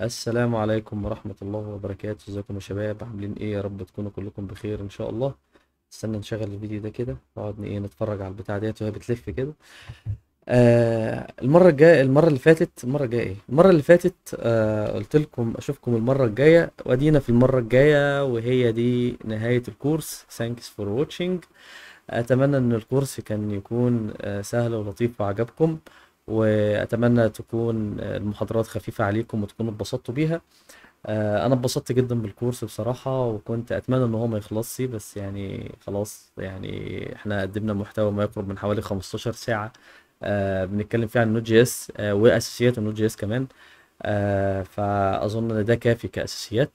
السلام عليكم ورحمة الله وبركاته ازيكم يا شباب عاملين ايه يا رب تكونوا كلكم بخير ان شاء الله استنى نشغل الفيديو ده كده نقعد ايه نتفرج على البتاع ديت وهي بتلف كده آه المرة الجاية المرة اللي فاتت المرة الجاية ايه المرة اللي فاتت آه قلت لكم اشوفكم المرة الجاية وادينا في المرة الجاية وهي دي نهاية الكورس ثانكس فور واتشنج اتمنى ان الكورس كان يكون آه سهل ولطيف وعجبكم واتمنى تكون المحاضرات خفيفه عليكم وتكونوا اتبسطتوا بيها آه، انا اتبسطت جدا بالكورس بصراحه وكنت اتمنى ان هو ما يخلصش بس يعني خلاص يعني احنا قدمنا محتوى ما يقرب من حوالي 15 ساعه آه، بنتكلم فيها عن نوت جي اس آه، واساسيات النوت جي اس كمان فاظن ان ده كافي كاساسيات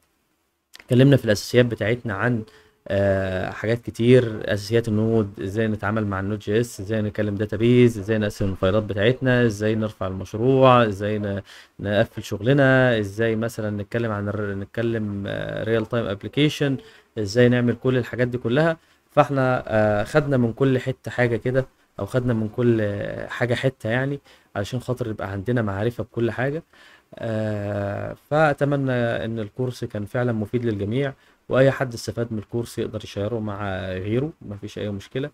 اتكلمنا في الاساسيات بتاعتنا عن آه، حاجات كتير اساسيات النود ازاي نتعامل مع النود جي اس ازاي نكلم بيز ازاي نقسم الفايلات بتاعتنا ازاي نرفع المشروع ازاي نقفل شغلنا ازاي مثلا نتكلم عن نتكلم ريال تايم ابلكيشن ازاي نعمل كل الحاجات دي كلها فاحنا آه، خدنا من كل حته حاجه كده او خدنا من كل حاجه حته يعني علشان خاطر يبقى عندنا معرفه بكل حاجه آه، فاتمنى ان الكورس كان فعلا مفيد للجميع واي حد استفاد من الكورس يقدر يشيره مع غيره مفيش اي مشكله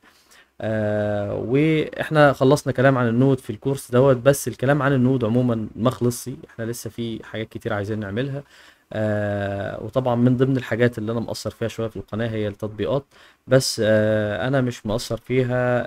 آه واحنا خلصنا كلام عن النود في الكورس دوت بس الكلام عن النود عموما ما خلصش احنا لسه في حاجات كتير عايزين نعملها آه وطبعا من ضمن الحاجات اللي انا مقصر فيها شويه في القناه هي التطبيقات بس آه انا مش مقصر فيها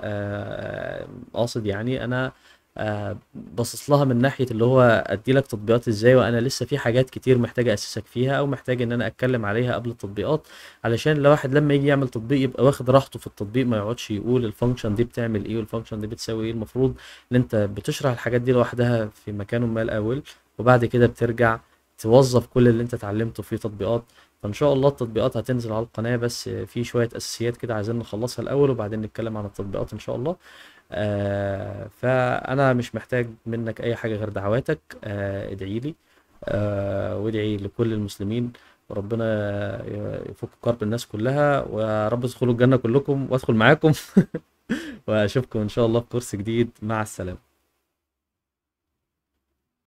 قاصد آه يعني انا آه، بصص لها من ناحيه اللي هو ادي لك تطبيقات ازاي وانا لسه في حاجات كتير محتاج اسسك فيها او محتاج ان انا اتكلم عليها قبل التطبيقات علشان الواحد لما يجي يعمل تطبيق يبقى واخد راحته في التطبيق ما يقعدش يقول الفانكشن دي بتعمل ايه والفانكشن دي بتساوي ايه المفروض ان انت بتشرح الحاجات دي لوحدها في مكان ما الاول وبعد كده بترجع توظف كل اللي انت اتعلمته في تطبيقات فان شاء الله التطبيقات هتنزل على القناه بس في شويه اساسيات كده عايزين نخلصها الاول وبعدين نتكلم عن التطبيقات ان شاء الله آه فانا مش محتاج منك اي حاجه غير دعواتك آه ادعي لي آه وادعي لكل المسلمين وربنا يفك كرب الناس كلها ويا رب تدخلوا الجنه كلكم وادخل معاكم واشوفكم ان شاء الله في كورس جديد مع السلامه